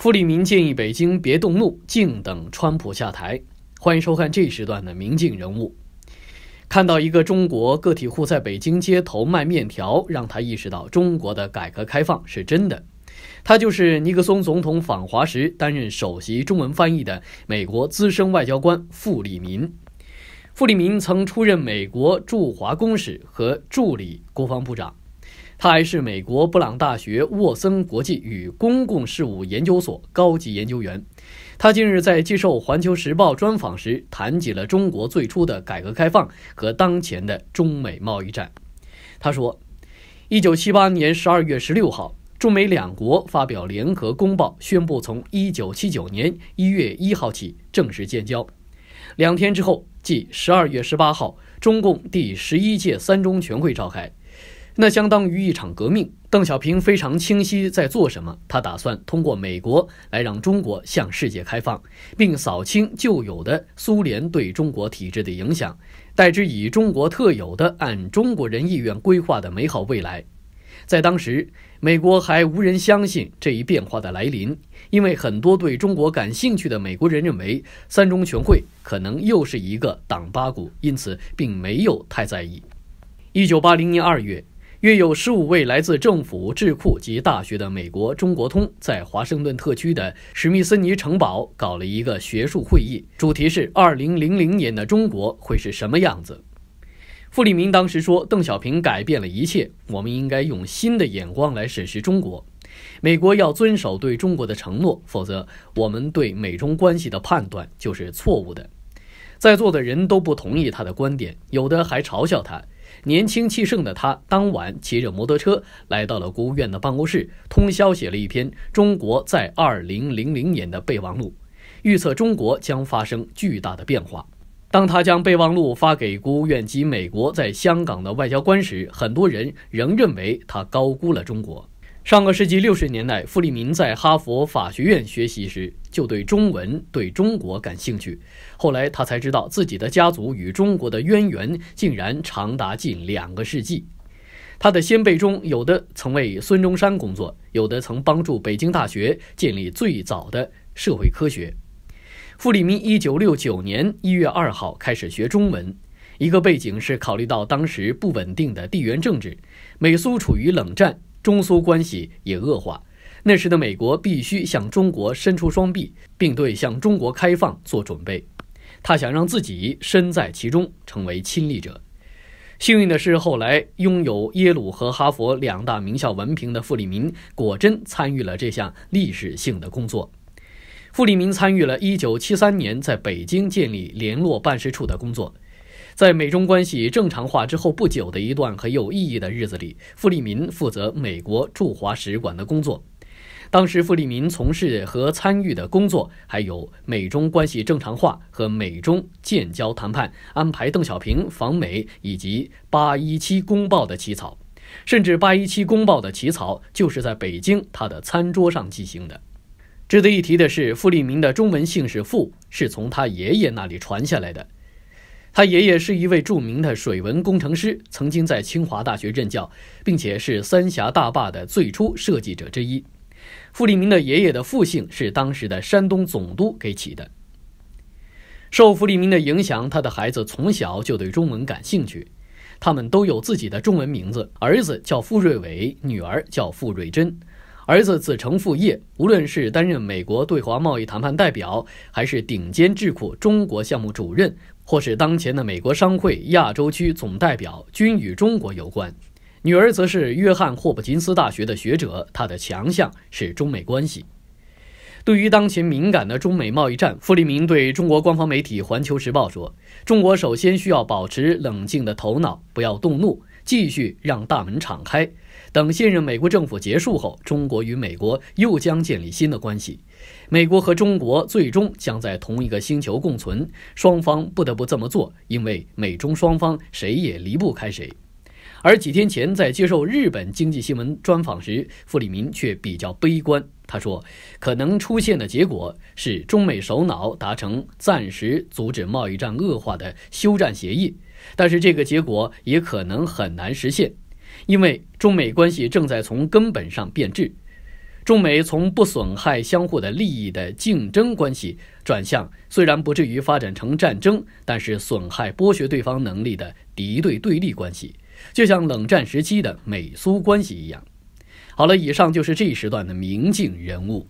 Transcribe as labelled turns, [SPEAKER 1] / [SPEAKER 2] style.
[SPEAKER 1] 傅立民建议北京别动怒，静等川普下台。欢迎收看这时段的《明镜人物》。看到一个中国个体户在北京街头卖面条，让他意识到中国的改革开放是真的。他就是尼克松总统访华时担任首席中文翻译的美国资深外交官傅立民。傅立民曾出任美国驻华公使和助理国防部长。他还是美国布朗大学沃森国际与公共事务研究所高级研究员。他近日在接受《环球时报》专访时，谈起了中国最初的改革开放和当前的中美贸易战。他说：“一九七八年十二月十六号，中美两国发表联合公报，宣布从一九七九年一月一号起正式建交。两天之后，即十二月十八号，中共第十一届三中全会召开。”那相当于一场革命。邓小平非常清晰在做什么，他打算通过美国来让中国向世界开放，并扫清旧有的苏联对中国体制的影响，代之以中国特有的按中国人意愿规划的美好未来。在当时，美国还无人相信这一变化的来临，因为很多对中国感兴趣的美国人认为三中全会可能又是一个党八股，因此并没有太在意。一九八零年二月。约有十五位来自政府智库及大学的美国中国通，在华盛顿特区的史密森尼城堡搞了一个学术会议，主题是“二零零零年的中国会是什么样子”。傅立明当时说：“邓小平改变了一切，我们应该用新的眼光来审视中国。美国要遵守对中国的承诺，否则我们对美中关系的判断就是错误的。”在座的人都不同意他的观点，有的还嘲笑他。年轻气盛的他，当晚骑着摩托车来到了国务院的办公室，通宵写了一篇《中国在二零零零年的备忘录》，预测中国将发生巨大的变化。当他将备忘录发给国务院及美国在香港的外交官时，很多人仍认为他高估了中国。上个世纪六十年代，傅立民在哈佛法学院学习时就对中文、对中国感兴趣。后来他才知道自己的家族与中国的渊源竟然长达近两个世纪。他的先辈中，有的曾为孙中山工作，有的曾帮助北京大学建立最早的社会科学。傅立民一九六九年一月二号开始学中文，一个背景是考虑到当时不稳定的地缘政治，美苏处于冷战。中苏关系也恶化，那时的美国必须向中国伸出双臂，并对向中国开放做准备。他想让自己身在其中，成为亲历者。幸运的是，后来拥有耶鲁和哈佛两大名校文凭的傅立民，果真参与了这项历史性的工作。傅立民参与了1973年在北京建立联络办事处的工作。在美中关系正常化之后不久的一段很有意义的日子里，傅立民负责美国驻华使馆的工作。当时，傅立民从事和参与的工作还有美中关系正常化和美中建交谈判，安排邓小平访美以及八一七公报的起草，甚至八一七公报的起草就是在北京他的餐桌上进行的。值得一提的是，傅立民的中文姓氏傅是从他爷爷那里传下来的。他爷爷是一位著名的水文工程师，曾经在清华大学任教，并且是三峡大坝的最初设计者之一。傅立民的爷爷的父姓是当时的山东总督给起的。受傅立民的影响，他的孩子从小就对中文感兴趣。他们都有自己的中文名字，儿子叫傅瑞伟，女儿叫傅瑞珍。儿子子承父业，无论是担任美国对华贸易谈判代表，还是顶尖智库中国项目主任。或是当前的美国商会亚洲区总代表均与中国有关，女儿则是约翰霍普金斯大学的学者，她的强项是中美关系。对于当前敏感的中美贸易战，傅立明对中国官方媒体《环球时报》说：“中国首先需要保持冷静的头脑，不要动怒，继续让大门敞开。”等现任美国政府结束后，中国与美国又将建立新的关系。美国和中国最终将在同一个星球共存，双方不得不这么做，因为美中双方谁也离不开谁。而几天前在接受日本经济新闻专访时，傅立民却比较悲观。他说，可能出现的结果是中美首脑达成暂时阻止贸易战恶化的休战协议，但是这个结果也可能很难实现。因为中美关系正在从根本上变质，中美从不损害相互的利益的竞争关系，转向虽然不至于发展成战争，但是损害剥削对方能力的敌对对立关系，就像冷战时期的美苏关系一样。好了，以上就是这一时段的明镜人物。